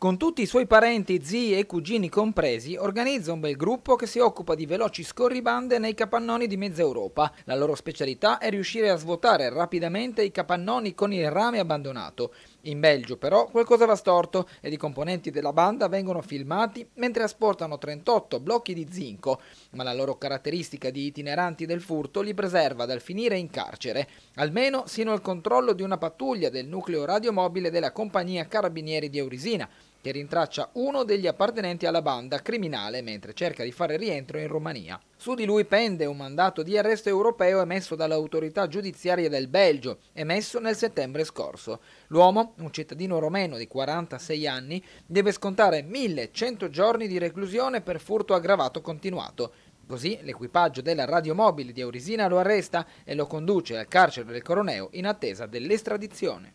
Con tutti i suoi parenti, zii e cugini compresi, organizza un bel gruppo che si occupa di veloci scorribande nei capannoni di mezza Europa. La loro specialità è riuscire a svuotare rapidamente i capannoni con il rame abbandonato. In Belgio però qualcosa va storto ed i componenti della banda vengono filmati mentre asportano 38 blocchi di zinco, ma la loro caratteristica di itineranti del furto li preserva dal finire in carcere, almeno sino al controllo di una pattuglia del nucleo radiomobile della compagnia Carabinieri di Eurisina, che rintraccia uno degli appartenenti alla banda criminale mentre cerca di fare rientro in Romania. Su di lui pende un mandato di arresto europeo emesso dall'autorità giudiziaria del Belgio, emesso nel settembre scorso. L'uomo, un cittadino romeno di 46 anni, deve scontare 1100 giorni di reclusione per furto aggravato continuato. Così l'equipaggio della radiomobile di Aurisina lo arresta e lo conduce al carcere del Coroneo in attesa dell'estradizione.